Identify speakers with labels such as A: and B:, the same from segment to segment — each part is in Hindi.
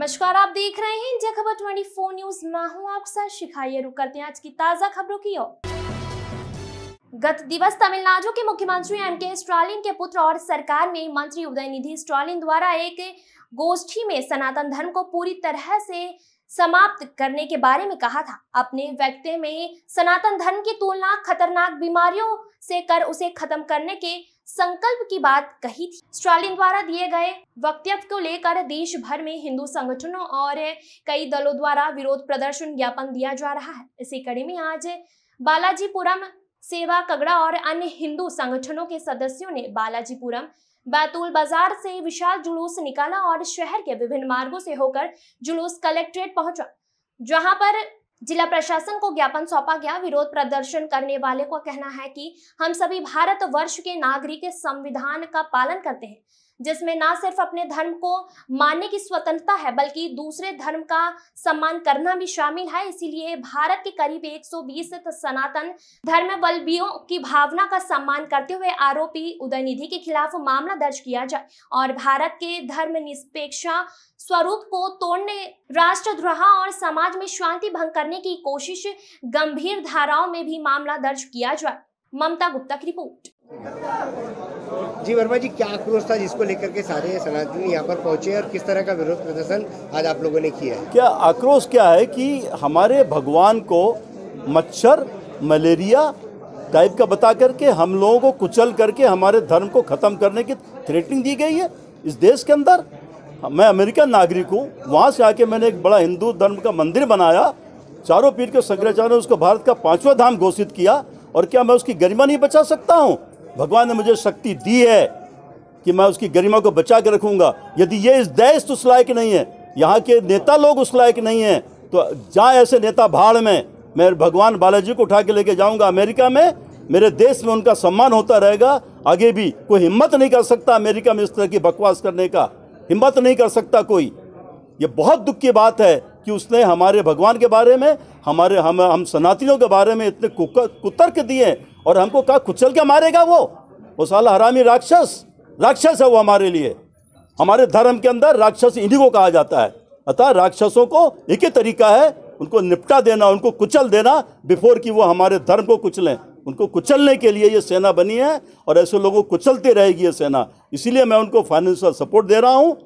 A: नमस्कार आप देख रहे हैं इंडिया खबर 24 न्यूज मैं हूं आपके साथ रुक करते हैं आज की ताजा खबरों की ओर गत दिवस तमिलनाडु के मुख्यमंत्री एम के स्टालिन के पुत्र और सरकार में मंत्री उदयनिधि स्टालिन द्वारा एक गोष्ठी में सनातन धर्म को पूरी तरह से समाप्त करने के बारे में कहा था अपने व्यक्ति में सनातन धर्म की तुलना खतरनाक बीमारियों से कर उसे खत्म करने के संकल्प की बात कही थी स्टालिन द्वारा दिए गए वक्तव्य को लेकर देश भर में हिंदू संगठनों और कई दलों द्वारा विरोध प्रदर्शन ज्ञापन दिया जा रहा है इसी कड़ी में आज बालाजीपुरम सेवा कगड़ा और अन्य हिंदू संगठनों के सदस्यों ने बालाजीपुरम बैतूल बाजार से विशाल जुलूस निकाला और शहर के विभिन्न मार्गों से होकर जुलूस कलेक्ट्रेट पहुंचा जहां पर जिला प्रशासन को ज्ञापन सौंपा गया विरोध प्रदर्शन करने वाले का कहना है कि हम सभी भारत वर्ष के नागरिक संविधान का पालन करते हैं जिसमें ना सिर्फ अपने धर्म को मानने की स्वतंत्रता है बल्कि दूसरे धर्म का सम्मान करना भी शामिल है इसीलिए भारत के करीब 120 सनातन धर्मवल्बियों की भावना का सम्मान करते हुए आरोपी उदयनिधि के खिलाफ मामला दर्ज किया जाए और भारत के धर्म निष्पेक्षा स्वरूप को तोड़ने राष्ट्रद्रोह और समाज में शांति भंग करने की कोशिश गंभीर धाराओं में भी मामला दर्ज किया जाए ममता गुप्ता की रिपोर्ट जी वर्मा जी क्या आक्रोश था जिसको लेकर के सारे सनातन यहाँ पर पहुंचे और किस तरह का विरोध प्रदर्शन आज आप लोगों ने किया है
B: क्या आक्रोश क्या है कि हमारे भगवान को मच्छर मलेरिया टाइप का बता करके हम लोगों को कुचल करके हमारे धर्म को ख़त्म करने की थ्रेटनिंग दी गई है इस देश के अंदर मैं अमेरिकन नागरिक हूँ वहाँ से आके मैंने एक बड़ा हिंदू धर्म का मंदिर बनाया चारों पीठ के शंकराचार्य ने उसको भारत का पांचवा धाम घोषित किया और क्या मैं उसकी गरिमा नहीं बचा सकता हूँ भगवान ने मुझे शक्ति दी है कि मैं उसकी गरिमा को बचा के रखूँगा यदि ये इस देश तो उस लायक नहीं है यहाँ के नेता लोग उस लायक नहीं है तो जहाँ ऐसे नेता भाड़ में मैं भगवान बालाजी को उठा के लेके जाऊँगा अमेरिका में मेरे देश में उनका सम्मान होता रहेगा आगे भी कोई हिम्मत नहीं कर सकता अमेरिका में इस तरह की बकवास करने का हिम्मत नहीं कर सकता कोई ये बहुत दुख की बात है कि उसने हमारे भगवान के बारे में हमारे हम हम सनातनियों के बारे में इतने कुतर्क दिए और हमको कहा कुचल के मारेगा वो वो साला हरामी राक्षस राक्षस है वो हमारे लिए हमारे धर्म के अंदर राक्षस इन्हीं को कहा जाता है अतः राक्षसों को एक ही तरीका है उनको निपटा देना उनको कुचल देना बिफोर कि वो हमारे धर्म को कुचलें उनको कुचलने के लिए ये सेना बनी है और ऐसे लोगों को कुचलती रहेगी ये सेना इसीलिए मैं उनको फाइनेंशियल सपोर्ट दे रहा हूँ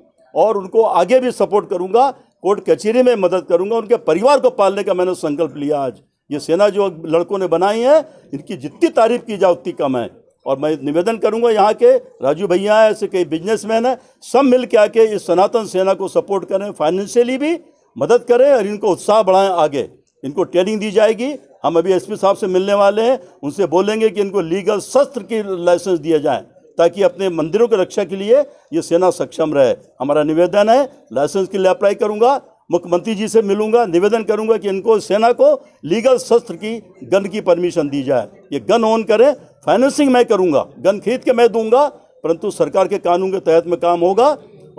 B: और उनको आगे भी सपोर्ट करूँगा कोर्ट कचहरी में मदद करूंगा उनके परिवार को पालने का मैंने संकल्प लिया आज ये सेना जो लड़कों ने बनाई है इनकी जितनी तारीफ की जाए उतनी कम है और मैं निवेदन करूंगा यहाँ के राजू भैया हैं ऐसे कई बिजनेसमैन हैं सब मिल के आके इस सनातन सेना को सपोर्ट करें फाइनेंशियली भी मदद करें और इनको उत्साह बढ़ाएं आगे इनको ट्रेनिंग दी जाएगी हम अभी एसपी साहब से मिलने वाले हैं उनसे बोलेंगे कि इनको लीगल शस्त्र की लाइसेंस दिया जाए ताकि अपने मंदिरों की रक्षा के लिए ये सेना सक्षम रहे हमारा निवेदन है लाइसेंस के लिए अप्लाई करूँगा मुख्यमंत्री जी से मिलूंगा निवेदन करूंगा कि इनको सेना को लीगल शस्त्र की गन की परमिशन दी जाए ये गन ऑन करें फाइनेंसिंग मैं करूंगा गन खरीद के मैं दूंगा परंतु सरकार के कानून के तहत में काम होगा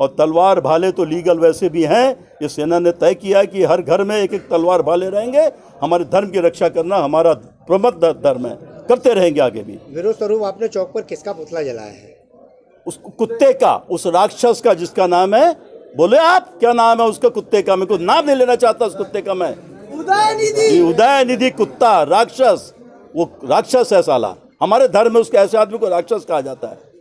B: और तलवार भाले तो लीगल वैसे भी हैं ये सेना ने तय किया कि हर घर में एक एक तलवार भाले रहेंगे हमारे धर्म की रक्षा करना हमारा प्रमुख धर्म है करते रहेंगे आगे भी विरोध स्वरूप आपने चौक पर किसका पुतला जलाया है उस कुत्ते का उस राक्षस का जिसका नाम है बोले आप क्या नाम है उसका कुत्ते का मैं कुछ नाम नहीं लेना चाहता उस कुत्ते का मैं उदय निधि उदय निधि कुत्ता राक्षस वो राक्षस है साला हमारे धर्म में उसके ऐसे आदमी को राक्षस कहा जाता है